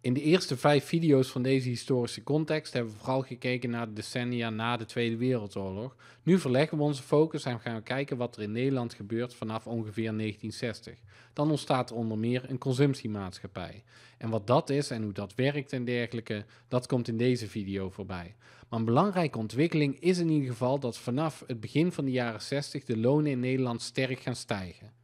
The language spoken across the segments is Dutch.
In de eerste vijf video's van deze historische context hebben we vooral gekeken naar de decennia na de Tweede Wereldoorlog. Nu verleggen we onze focus en gaan we kijken wat er in Nederland gebeurt vanaf ongeveer 1960. Dan ontstaat er onder meer een consumptiemaatschappij. En wat dat is en hoe dat werkt en dergelijke, dat komt in deze video voorbij. Maar een belangrijke ontwikkeling is in ieder geval dat vanaf het begin van de jaren 60 de lonen in Nederland sterk gaan stijgen.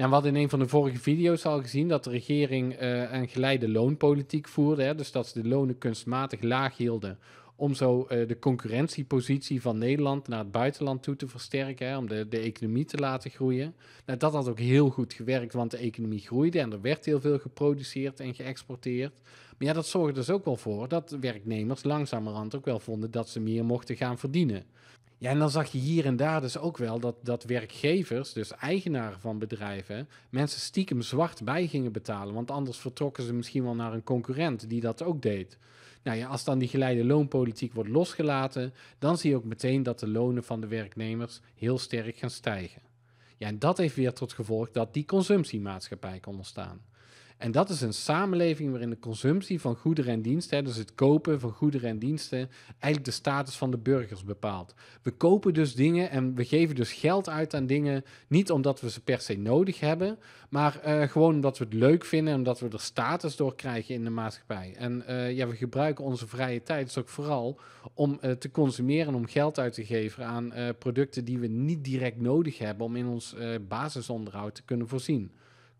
En we hadden in een van de vorige video's al gezien dat de regering eh, een geleide loonpolitiek voerde. Hè? Dus dat ze de lonen kunstmatig laag hielden om zo eh, de concurrentiepositie van Nederland naar het buitenland toe te versterken, hè, om de, de economie te laten groeien. Nou, dat had ook heel goed gewerkt, want de economie groeide en er werd heel veel geproduceerd en geëxporteerd. Maar ja, dat zorgde dus ook wel voor dat werknemers langzamerhand ook wel vonden dat ze meer mochten gaan verdienen. Ja, en dan zag je hier en daar dus ook wel dat, dat werkgevers, dus eigenaren van bedrijven, mensen stiekem zwart bij gingen betalen. Want anders vertrokken ze misschien wel naar een concurrent die dat ook deed. Nou ja, als dan die geleide loonpolitiek wordt losgelaten, dan zie je ook meteen dat de lonen van de werknemers heel sterk gaan stijgen. Ja, en dat heeft weer tot gevolg dat die consumptiemaatschappij kan ontstaan. En dat is een samenleving waarin de consumptie van goederen en diensten, dus het kopen van goederen en diensten, eigenlijk de status van de burgers bepaalt. We kopen dus dingen en we geven dus geld uit aan dingen, niet omdat we ze per se nodig hebben, maar eh, gewoon omdat we het leuk vinden, omdat we er status door krijgen in de maatschappij. En eh, ja, we gebruiken onze vrije tijd dus ook vooral om eh, te consumeren, om geld uit te geven aan producten die we niet direct nodig hebben om in ons basisonderhoud te kunnen voorzien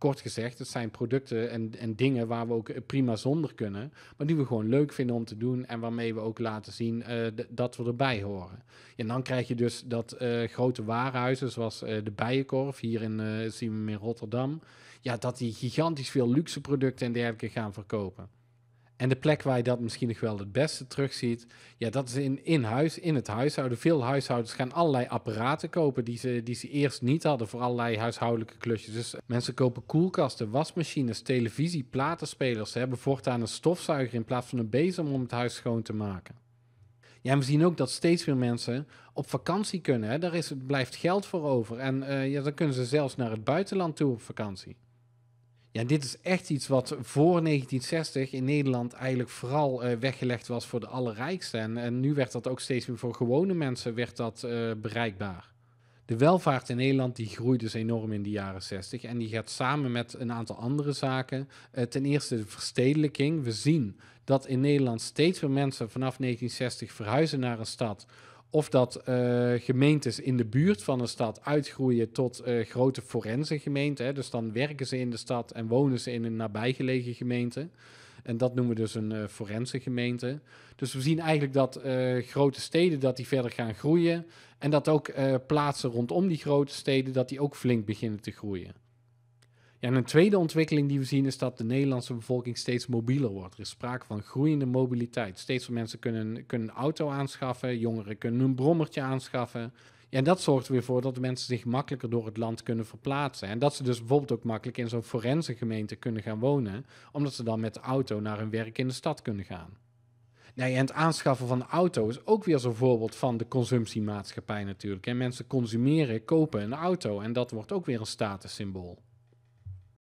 kort gezegd, het zijn producten en, en dingen waar we ook prima zonder kunnen, maar die we gewoon leuk vinden om te doen en waarmee we ook laten zien eh, dat we erbij horen. En dan krijg je dus dat eh, grote warenhuizen zoals eh, de Bijenkorf hier in, zien we in Rotterdam, ja, dat die gigantisch veel luxe producten en dergelijke gaan verkopen. En de plek waar je dat misschien nog wel het beste terugziet, ja, dat is in, in huis, in het huishouden. Veel huishoudens gaan allerlei apparaten kopen die ze, die ze eerst niet hadden voor allerlei huishoudelijke klusjes. Dus mensen kopen koelkasten, wasmachines, televisie, platenspelers. Ze hebben voortaan een stofzuiger in plaats van een bezem om het huis schoon te maken. Ja, en we zien ook dat steeds meer mensen op vakantie kunnen. Hè. Daar is, blijft geld voor over. En eh, ja, dan kunnen ze zelfs naar het buitenland toe op vakantie. Ja, dit is echt iets wat voor 1960 in Nederland eigenlijk vooral eh, weggelegd was voor de allerrijksten. En, nu werd dat ook steeds meer voor gewone mensen dat, eh, bereikbaar. De welvaart in Nederland die groeide dus enorm in de jaren 60 en die gaat samen met een aantal andere zaken. Eh, ten eerste de verstedelijking. We zien dat in Nederland steeds meer mensen vanaf 1960 verhuizen naar een stad of dat eh, gemeentes in de buurt van een stad uitgroeien tot eh, grote forense gemeenten. Dus dan werken ze in de stad en wonen ze in een nabijgelegen gemeente. En dat noemen we dus een uh, eh, forense gemeente. Dus we zien eigenlijk dat grote steden dat die verder gaan groeien. En dat ook plaatsen rondom die grote steden dat die ook flink beginnen te groeien. Ja, een tweede ontwikkeling die we zien is dat de Nederlandse bevolking steeds mobieler wordt. Er is sprake van groeiende mobiliteit. Steeds meer mensen kunnen, een auto aanschaffen, jongeren kunnen een brommertje aanschaffen. Ja, en dat zorgt er weer voor dat de mensen zich makkelijker door het land kunnen verplaatsen. En dat ze dus bijvoorbeeld ook makkelijk in zo'n forense gemeente kunnen gaan wonen, omdat ze dan met de auto naar hun werk in de stad kunnen gaan. Nee, en het aanschaffen van een auto is ook weer zo'n voorbeeld van de consumptiemaatschappij natuurlijk. En mensen consumeren, kopen een auto en dat wordt ook weer een statussymbool.